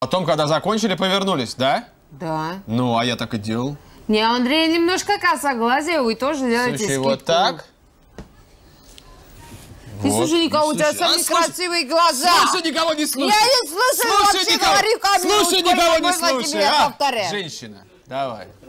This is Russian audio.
Потом, когда закончили, повернулись, да? Да. Ну, а я так и делал. Не, Андрей, немножко косоглазие, вы тоже делаете Слушай, вот так. Ты вот. слушай, слушай, у тебя слушай, самые а красивые слушай, глаза. Слушай, никого не слушай. Я не слушаю, слушай, вообще никого, говорю, Камил, Слушай, никого не слушай, а? Повторяю. Женщина, давай.